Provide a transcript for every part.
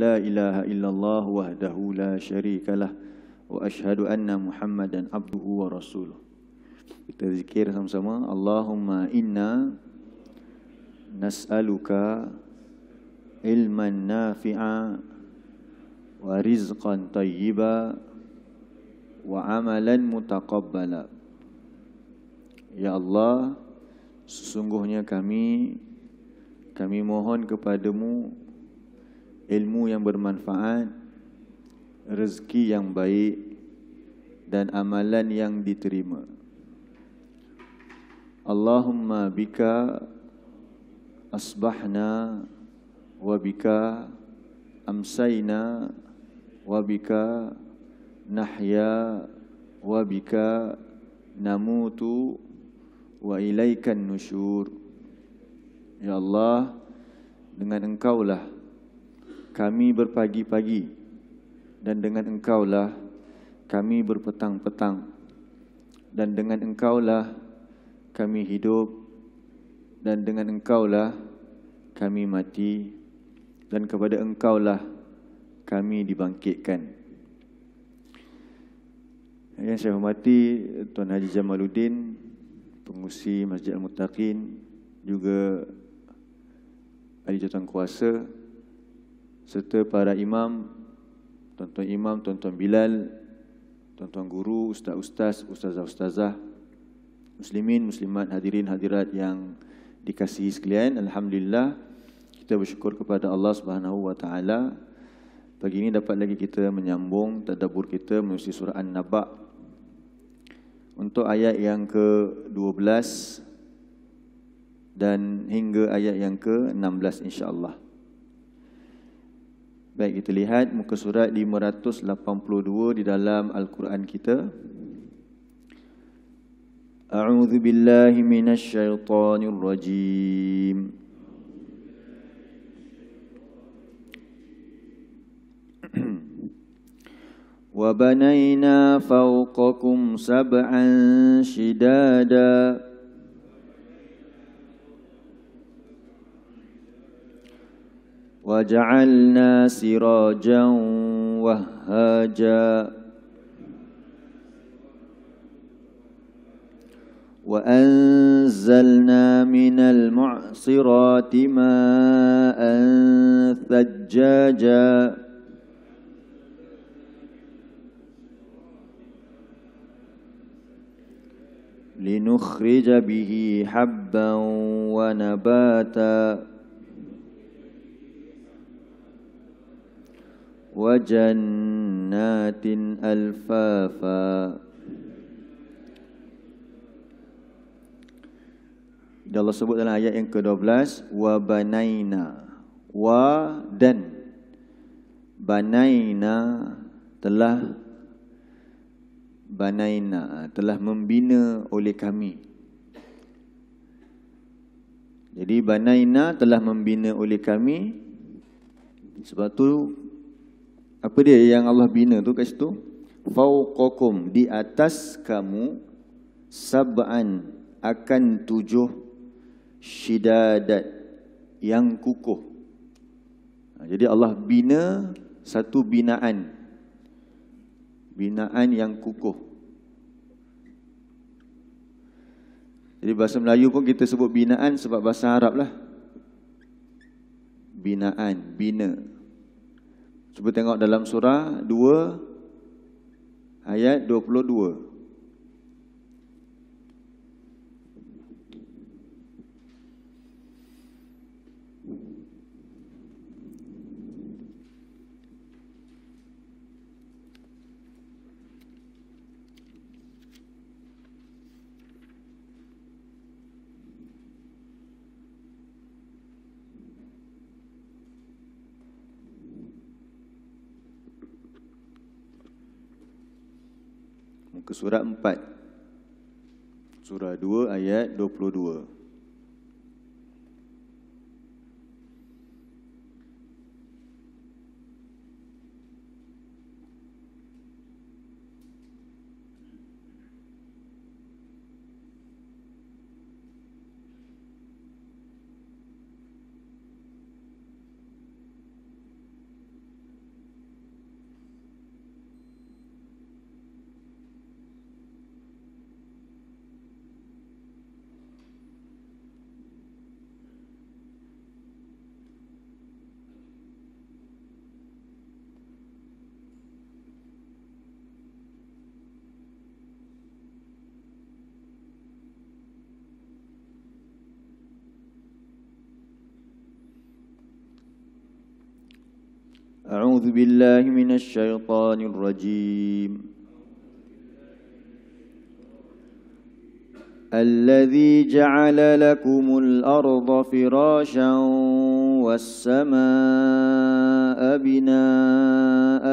لا إله إلا الله وحده لا شريك له وأشهد أن محمدا عبده ورسوله تذكير سمسما اللهم إنا نسألك علما نافعا ورزقا طيبا وعملا متقبلا يا الله sesungguhnya kami kami mohon kepadamu ilmu yang bermanfaat, rezeki yang baik dan amalan yang diterima. Allahumma bika asbahna wa bika amsayna wa bika nahya wa bika namutu wa ilaikan nusyur. Ya Allah, dengan engkau lah kami berpagi-pagi dan dengan engkaulah kami berpetang-petang dan dengan engkaulah kami hidup dan dengan engkaulah kami mati dan kepada engkaulah kami dibangkitkan. Yang saya hormati Tuan Haji Jamaluddin, pengusi Masjid Al-Muttaqin juga ahli jawatan kuasa serta para imam, tuan-tuan imam, tuan-tuan bilal, tuan-tuan guru, ustaz-ustaz, ustazah-ustazah, muslimin, muslimat, hadirin, hadirat yang dikasihi sekalian, alhamdulillah kita bersyukur kepada Allah Subhanahu wa taala pagi ini dapat lagi kita menyambung tadabbur kita melalui surah An-Naba untuk ayat yang ke-12 dan hingga ayat yang ke-16 insya-Allah. Baik kita lihat muka surat 582 di dalam Al-Quran kita. A'udzu billahi minasyaitonir rajim. Wa وَبَنَيْنَا فَوْقَكُمْ saban شِدَادًا وجعلنا سراجا وهاجا وأنزلنا من المعصرات ماء ثجاجا لنخرج به حبا ونباتا وجنات الفافا Allah sebut dalam ayat yang ke-12 wa banaina wa dan banaina telah banaina telah membina oleh kami jadi banaina telah membina oleh kami sebab tu apa dia yang Allah bina tu kat situ fauqakum di atas kamu sab'an akan tujuh syidadat yang kukuh ha, jadi Allah bina satu binaan binaan yang kukuh jadi bahasa Melayu pun kita sebut binaan sebab bahasa Arab lah binaan, bina Cuba tengok dalam surah 2 ayat muka surat 4 surah 2 ayat أعوذ بالله من الشيطان الرجيم الذي جعل لكم الأرض فراشا والسماء بناء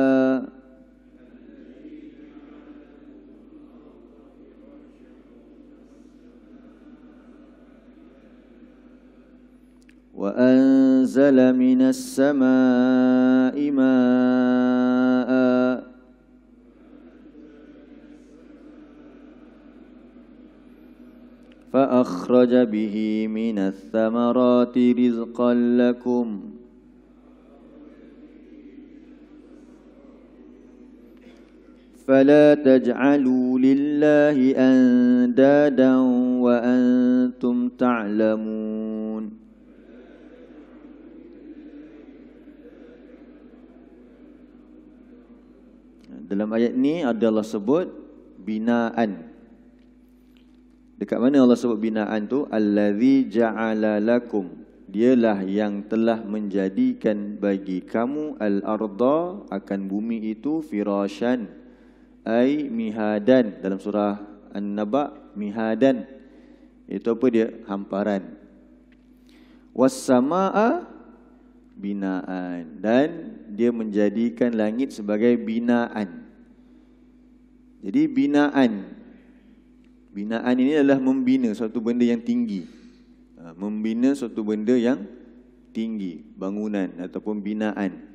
وأنزل من السماء ماء فأخرج به من الثمرات رزقا لكم فلا تجعلوا لله أندادا وأنتم تعلمون Dalam ayat ni ada Allah sebut binaan Dekat mana Allah sebut binaan tu? Allazi ja'ala lakum. Dialah yang telah menjadikan bagi kamu al-arda akan bumi itu firasyan. Ai mihadan. Dalam surah An-Naba, mihadan. Itu apa dia? Hamparan. Wassama'a binaan. Dan dia menjadikan langit sebagai binaan. Jadi binaan Binaan ini adalah membina suatu benda yang tinggi. Ha, membina suatu benda yang tinggi. Bangunan ataupun binaan.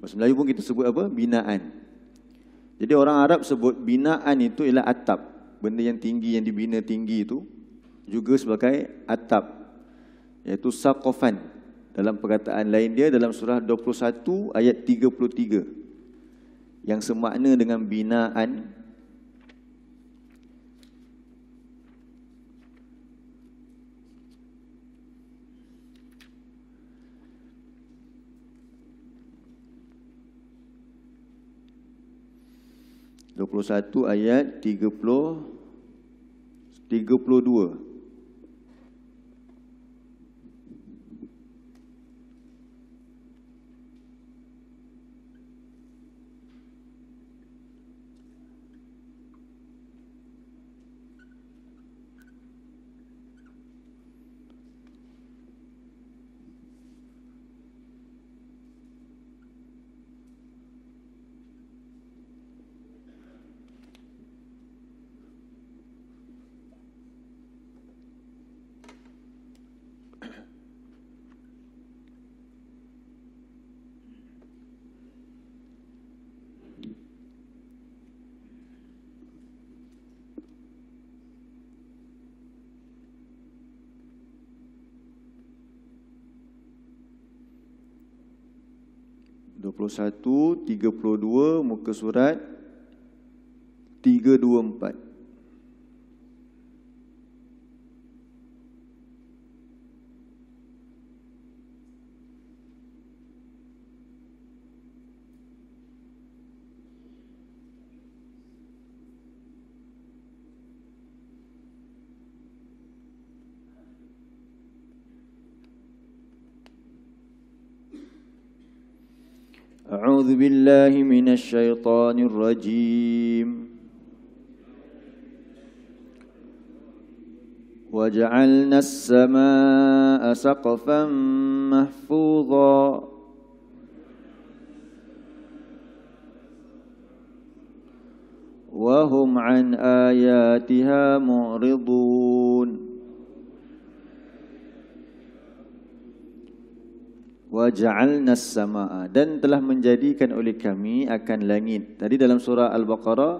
Bahasa Melayu pun kita sebut apa? Binaan. Jadi orang Arab sebut binaan itu ialah atap. Benda yang tinggi, yang dibina tinggi itu juga sebagai atap. Iaitu saqofan. Dalam perkataan lain dia dalam surah 21 ayat 33. Yang semakna dengan binaan 21 ayat 30 32 21, 32 muka surat 324. أعوذ بالله من الشيطان الرجيم وجعلنا السماء سقفا محفوظا وهم عن آياتها معرضون waj'alna as-samaa'a dan telah menjadikan oleh kami akan langit. Tadi dalam surah Al-Baqarah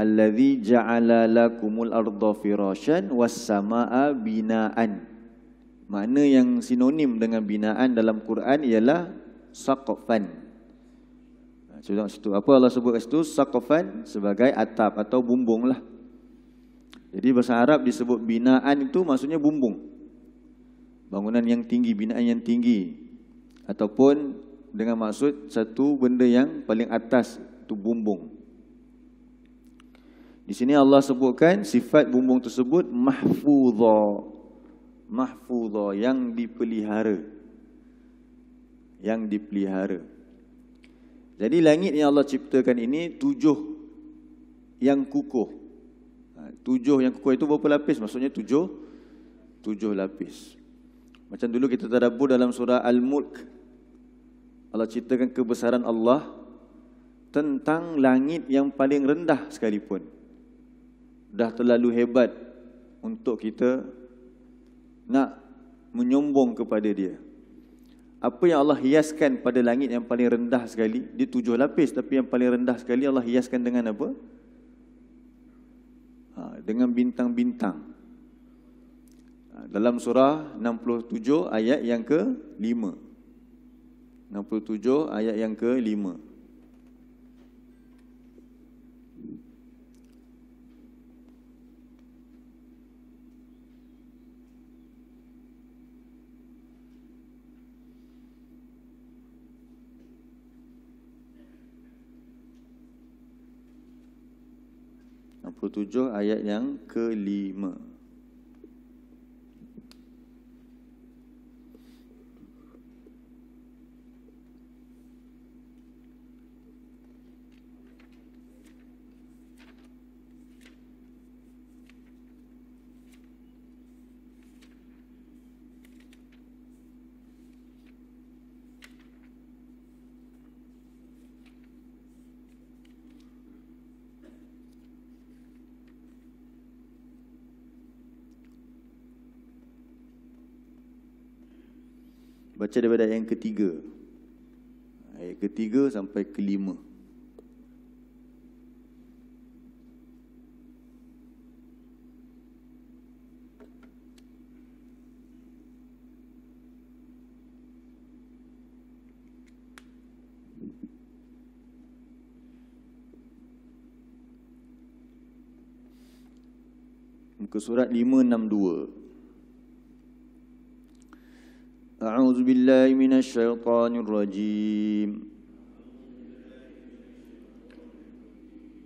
allazi ja'ala lakumul arda firasyan was samaa binaan. Makna yang sinonim dengan binaan dalam Quran ialah sakofan. Sudah situ apa Allah sebut kat situ saqafan sebagai atap atau bumbung lah. Jadi bahasa Arab disebut binaan itu maksudnya bumbung bangunan yang tinggi, binaan yang tinggi ataupun dengan maksud satu benda yang paling atas tu bumbung. Di sini Allah sebutkan sifat bumbung tersebut mahfudha. Mahfudha yang dipelihara. Yang dipelihara. Jadi langit yang Allah ciptakan ini tujuh yang kukuh. Ha, tujuh yang kukuh itu berapa lapis? Maksudnya tujuh tujuh lapis. Macam dulu kita tadabbur dalam surah Al-Mulk. Allah ceritakan kebesaran Allah tentang langit yang paling rendah sekalipun. Dah terlalu hebat untuk kita nak menyombong kepada dia. Apa yang Allah hiaskan pada langit yang paling rendah sekali, dia tujuh lapis tapi yang paling rendah sekali Allah hiaskan dengan apa? Ha, dengan bintang-bintang dalam surah 67 ayat yang ke-5 67 ayat yang ke-5 67 ayat yang kelima. baca daripada yang ketiga ayat ketiga sampai kelima Muka surat 562 أعوذ بالله من الشيطان الرجيم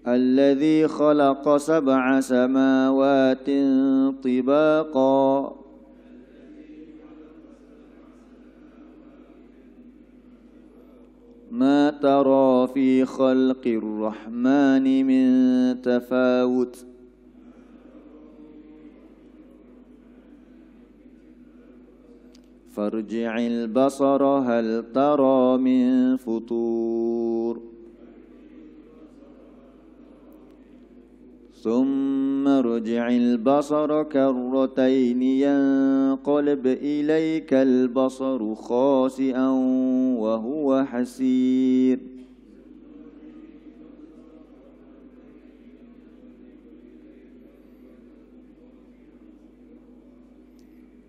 الذي خلق سبع سماوات طباقا ما ترى في خلق الرحمن من تفاوت فارجع البصر هل ترى من فطور ثم ارجع البصر كرتين ينقلب إليك البصر خاسئا وهو حسير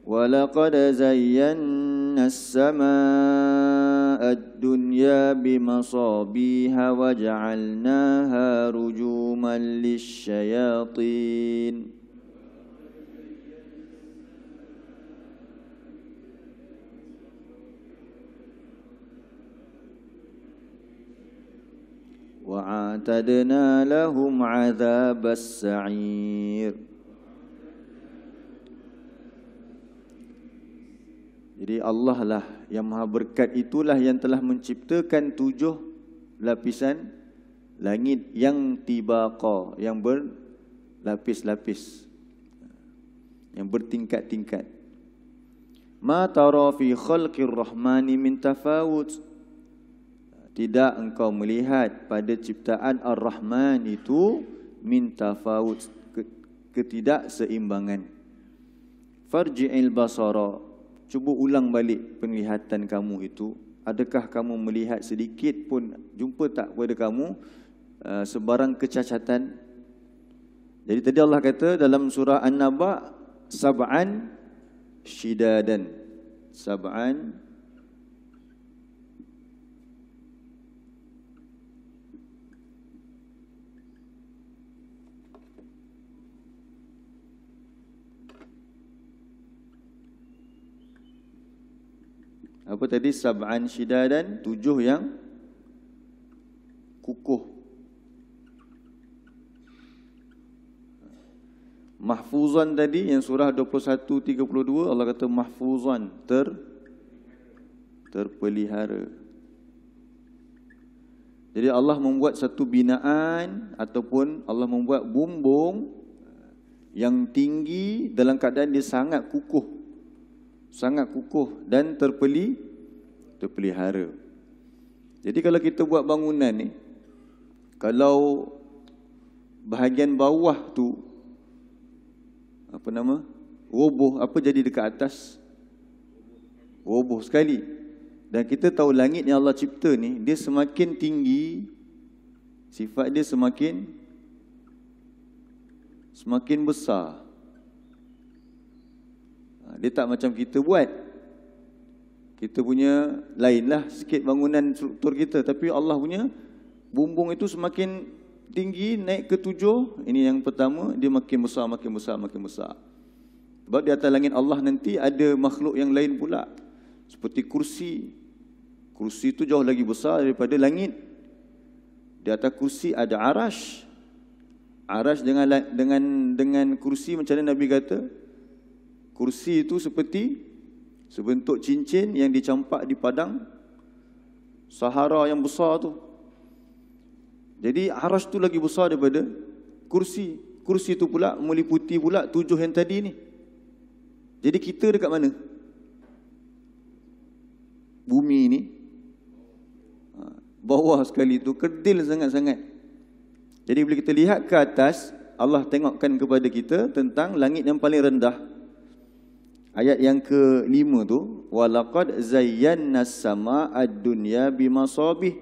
ولقد زينا السماء الدنيا بمصابيها وجعلناها رجوما للشياطين وعاتدنا لهم عذاب السعير Jadi Allah lah yang maha berkat itulah yang telah menciptakan tujuh lapisan langit yang tibaqa, yang berlapis-lapis, yang bertingkat-tingkat. Ma tara fi khalqir rahmani min tafawut. Tidak engkau melihat pada ciptaan Ar-Rahman itu min tafawut ketidakseimbangan. Farji'il basara Cuba ulang balik penglihatan kamu itu. Adakah kamu melihat sedikit pun jumpa tak pada kamu uh, sebarang kecacatan? Jadi tadi Allah kata dalam surah An-Naba sab'an Shidadan Sab'an apa tadi sab'an syidadan tujuh yang kukuh mahfuzan tadi yang surah 21 32 Allah kata mahfuzan ter terpelihara jadi Allah membuat satu binaan ataupun Allah membuat bumbung yang tinggi dalam keadaan dia sangat kukuh sangat kukuh dan terpeli terpelihara. Jadi kalau kita buat bangunan ni kalau bahagian bawah tu apa nama? roboh apa jadi dekat atas? Roboh sekali. Dan kita tahu langit yang Allah cipta ni dia semakin tinggi sifat dia semakin semakin besar. Ha, dia tak macam kita buat. Kita punya lainlah sikit bangunan struktur kita. Tapi Allah punya bumbung itu semakin tinggi, naik ke tujuh. Ini yang pertama, dia makin besar, makin besar, makin besar. Sebab di atas langit Allah nanti ada makhluk yang lain pula. Seperti kursi. Kursi itu jauh lagi besar daripada langit. Di atas kursi ada arash. Arash dengan dengan dengan kursi macam mana Nabi kata, kursi itu seperti sebentuk cincin yang dicampak di padang sahara yang besar tu. Jadi arasy tu lagi besar daripada kursi. Kursi itu pula meliputi pula tujuh yang tadi ni. Jadi kita dekat mana? Bumi ni ha, bawah sekali tu kerdil sangat-sangat. Jadi bila kita lihat ke atas, Allah tengokkan kepada kita tentang langit yang paling rendah ayat yang ke-5 tu walaqad zayyanna sama'ad dunya bimasabih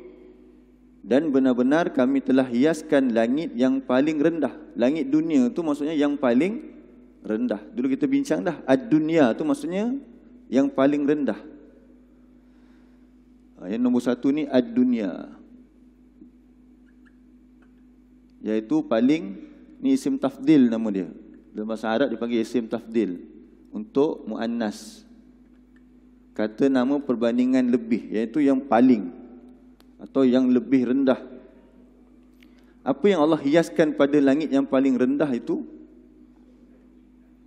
dan benar-benar kami telah hiaskan langit yang paling rendah langit dunia tu maksudnya yang paling rendah dulu kita bincang dah ad dunya tu maksudnya yang paling rendah yang nombor satu ni ad dunya iaitu paling ni isim tafdil nama dia dalam bahasa Arab dipanggil isim tafdil untuk muannas kata nama perbandingan lebih iaitu yang paling atau yang lebih rendah apa yang Allah hiaskan pada langit yang paling rendah itu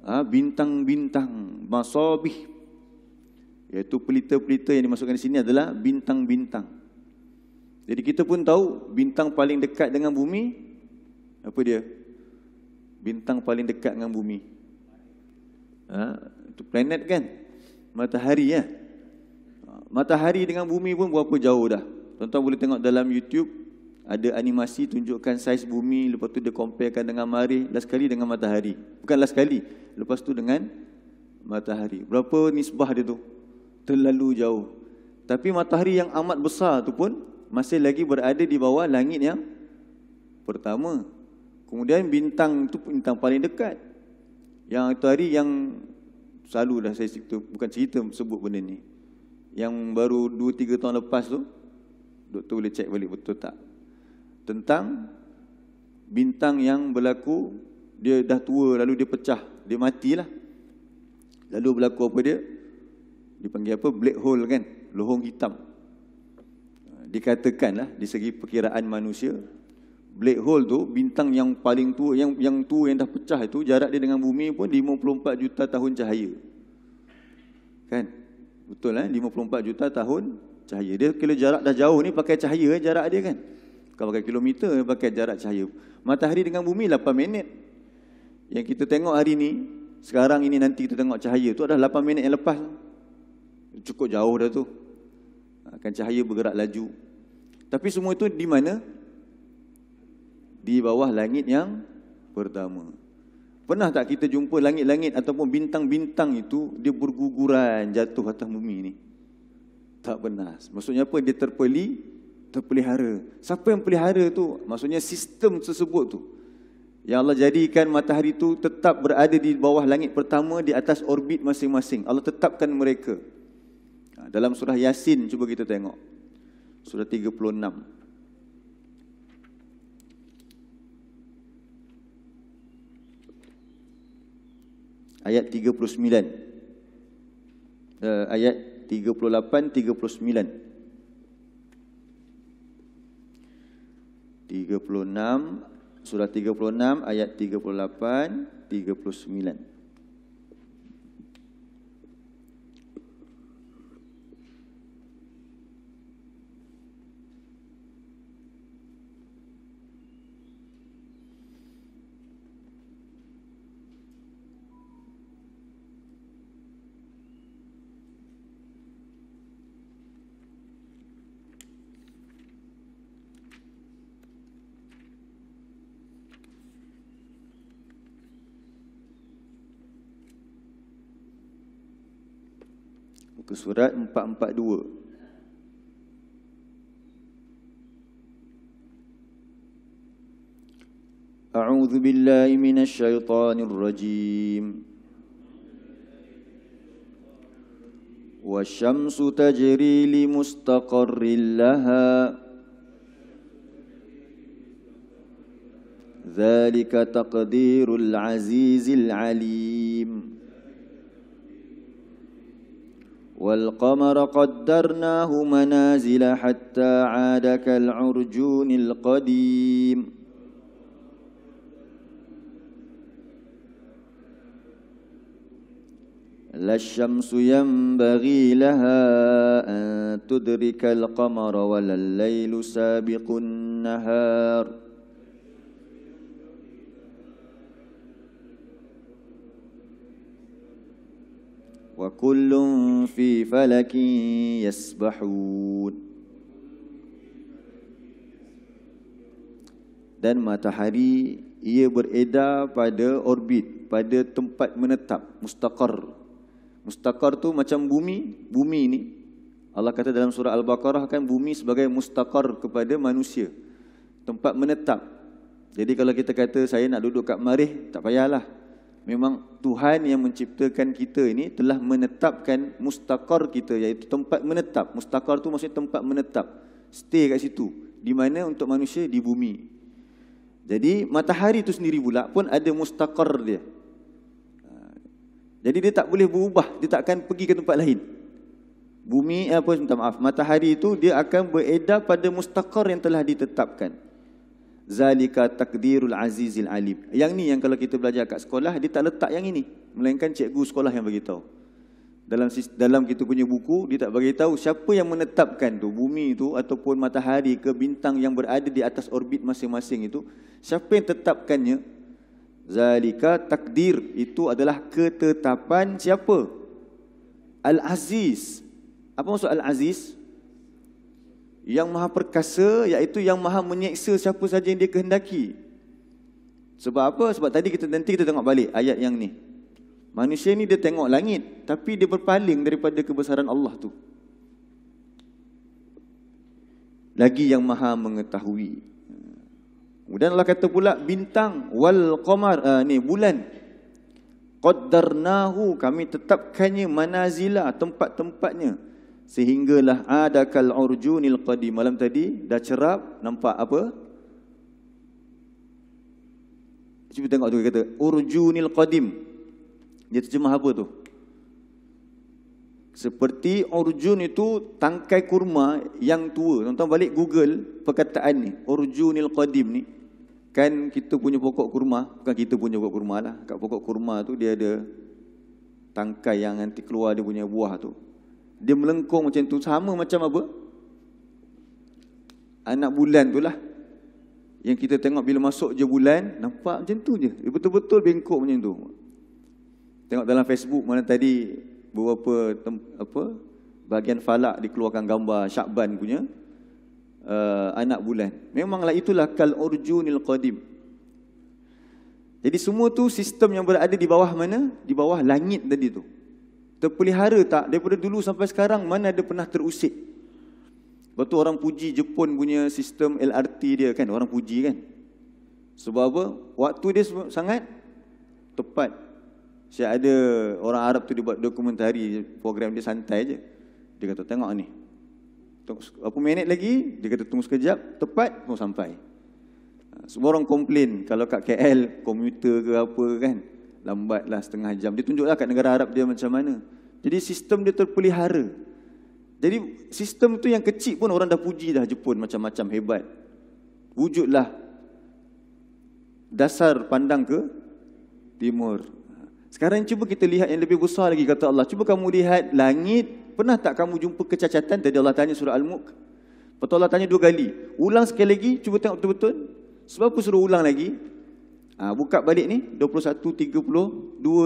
ah, bintang-bintang masabih iaitu pelita-pelita yang dimasukkan di sini adalah bintang-bintang jadi kita pun tahu bintang paling dekat dengan bumi apa dia bintang paling dekat dengan bumi Ha? Itu planet kan? Matahari ya. Ha, matahari dengan bumi pun berapa jauh dah. Tuan-tuan boleh tengok dalam YouTube. Ada animasi tunjukkan saiz bumi. Lepas tu dia comparekan dengan mari. Last sekali dengan matahari. Bukan last sekali. Lepas tu dengan matahari. Berapa nisbah dia tu? Terlalu jauh. Tapi matahari yang amat besar tu pun masih lagi berada di bawah langit yang pertama. Kemudian bintang tu bintang paling dekat. Yang itu hari yang selalu dah saya cerita, bukan cerita sebut benda ni. Yang baru 2 3 tahun lepas tu doktor boleh cek balik betul tak. Tentang bintang yang berlaku dia dah tua lalu dia pecah, dia matilah. Lalu berlaku apa dia? Dipanggil apa? Black hole kan, lohong hitam. Dikatakan lah di segi perkiraan manusia black hole tu bintang yang paling tua yang yang tua yang dah pecah itu jarak dia dengan bumi pun 54 juta tahun cahaya. Kan? Betul kan? Eh? 54 juta tahun cahaya. Dia kira jarak dah jauh ni pakai cahaya eh, jarak dia kan. Kalau pakai kilometer pakai jarak cahaya. Matahari dengan bumi 8 minit. Yang kita tengok hari ni, sekarang ini nanti kita tengok cahaya tu dah 8 minit yang lepas. Cukup jauh dah tu. Akan cahaya bergerak laju. Tapi semua itu di mana? di bawah langit yang pertama. Pernah tak kita jumpa langit-langit ataupun bintang-bintang itu dia berguguran jatuh atas bumi ni? Tak pernah. Maksudnya apa? Dia terpeli, terpelihara. Siapa yang pelihara tu? Maksudnya sistem tersebut tu. Yang Allah jadikan matahari itu tetap berada di bawah langit pertama di atas orbit masing-masing. Allah tetapkan mereka. Ha, dalam surah Yasin cuba kita tengok. Surah 36. ayat 39 uh, eh, ayat 38 39 36 surah 36 ayat 38 39 ke surat 442 A'udzu billahi minasyaitonir rajim Wasyamsu tajri li mustaqarril laha Dzalika taqdirul azizil alim والقمر قدرناه منازل حتى عاد كالعرجون القديم لا الشمس ينبغي لها أن تدرك القمر ولا الليل سابق النهار وكل في فلك يسبحون dan matahari ia beredar pada orbit pada tempat menetap mustaqar mustaqar tu macam bumi bumi ni Allah kata dalam surah al-baqarah kan bumi sebagai mustaqar kepada manusia tempat menetap jadi kalau kita kata saya nak duduk kat marih tak payahlah memang Tuhan yang menciptakan kita ini telah menetapkan mustaqar kita iaitu tempat menetap. Mustaqar tu maksudnya tempat menetap. Stay kat situ. Di mana untuk manusia di bumi. Jadi matahari itu sendiri pula pun ada mustaqar dia. Ha. Jadi dia tak boleh berubah, dia takkan pergi ke tempat lain. Bumi eh, apa minta maaf, matahari itu dia akan beredar pada mustaqar yang telah ditetapkan. Zalika takdirul azizil alim. Yang ni yang kalau kita belajar kat sekolah, dia tak letak yang ini. Melainkan cikgu sekolah yang bagi tahu Dalam dalam kita punya buku, dia tak bagi tahu siapa yang menetapkan tu bumi tu ataupun matahari ke bintang yang berada di atas orbit masing-masing itu. Siapa yang tetapkannya? Zalika takdir itu adalah ketetapan siapa? Al-Aziz. Apa maksud Al-Aziz? yang maha perkasa iaitu yang maha menyeksa siapa saja yang dia kehendaki sebab apa sebab tadi kita nanti kita tengok balik ayat yang ni manusia ni dia tengok langit tapi dia berpaling daripada kebesaran Allah tu lagi yang maha mengetahui kemudian Allah kata pula bintang wal qamar uh, ni bulan qaddarnahu kami tetapkannya manazila tempat-tempatnya sehinggalah ada kal urjunil qadim malam tadi dah cerap nampak apa cuba tengok tu kata urjunil qadim dia terjemah apa tu seperti urjun itu tangkai kurma yang tua tuan balik google perkataan ni urjunil qadim ni kan kita punya pokok kurma bukan kita punya pokok kurma lah kat pokok kurma tu dia ada tangkai yang nanti keluar dia punya buah tu dia melengkung macam tu sama macam apa? Anak bulan tu lah. Yang kita tengok bila masuk je bulan, nampak macam tu je. Dia eh, betul-betul bengkok macam tu. Tengok dalam Facebook mana tadi beberapa apa bahagian falak dikeluarkan gambar Syakban punya uh, anak bulan. Memanglah itulah kal urjunil qadim. Jadi semua tu sistem yang berada di bawah mana? Di bawah langit tadi tu terpelihara tak daripada dulu sampai sekarang mana ada pernah terusik lepas tu orang puji Jepun punya sistem LRT dia kan orang puji kan sebab apa waktu dia sangat tepat saya ada orang Arab tu dia buat dokumentari program dia santai je dia kata tengok ni apa minit lagi dia kata tunggu sekejap tepat pun sampai ha, semua orang komplain kalau kat KL komuter ke apa kan lambatlah setengah jam. Dia tunjuklah kat negara Arab dia macam mana. Jadi sistem dia terpelihara. Jadi sistem tu yang kecil pun orang dah puji dah Jepun macam-macam hebat. Wujudlah dasar pandang ke timur. Sekarang cuba kita lihat yang lebih besar lagi kata Allah. Cuba kamu lihat langit. Pernah tak kamu jumpa kecacatan? Tadi Allah tanya surah Al-Mu'k. Lepas Allah tanya dua kali. Ulang sekali lagi. Cuba tengok betul-betul. Sebab aku suruh ulang lagi. Ha, buka balik ni 21.32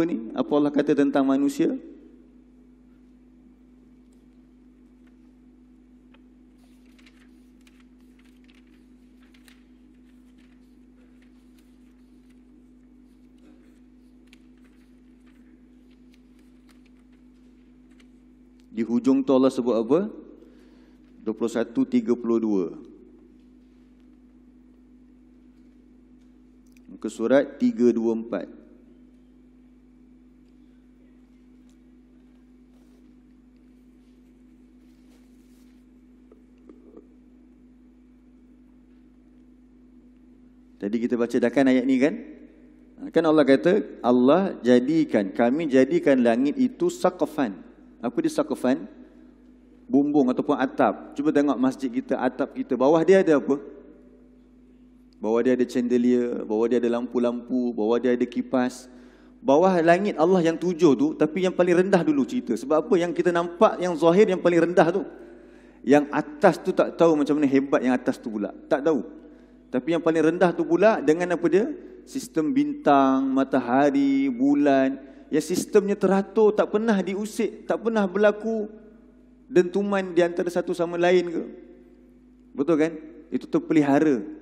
ni apa Allah kata tentang manusia di hujung tu Allah sebut apa 21.32 ke surat 324 Tadi kita baca dakan ayat ni kan? Ha, kan Allah kata, Allah jadikan, kami jadikan langit itu saqafan. Apa dia saqafan? Bumbung ataupun atap. Cuba tengok masjid kita, atap kita. Bawah dia ada apa? Bahawa dia ada chandelier, bahawa dia ada lampu-lampu, bahawa dia ada kipas. Bawah langit Allah yang tujuh tu, tapi yang paling rendah dulu cerita. Sebab apa yang kita nampak yang zahir yang paling rendah tu. Yang atas tu tak tahu macam mana hebat yang atas tu pula. Tak tahu. Tapi yang paling rendah tu pula dengan apa dia? Sistem bintang, matahari, bulan. Yang sistemnya teratur, tak pernah diusik, tak pernah berlaku dentuman di antara satu sama lain ke. Betul kan? Itu terpelihara.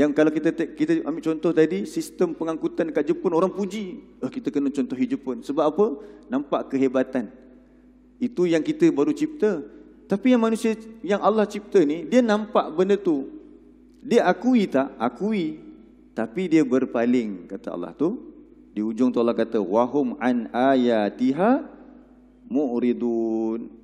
Yang kalau kita kita ambil contoh tadi sistem pengangkutan dekat Jepun orang puji. Oh, kita kena contoh contohi Jepun. Sebab apa? Nampak kehebatan. Itu yang kita baru cipta. Tapi yang manusia yang Allah cipta ni dia nampak benda tu. Dia akui tak? Akui. Tapi dia berpaling kata Allah tu. Di ujung tu Allah kata wahum an ayatiha mu'ridun.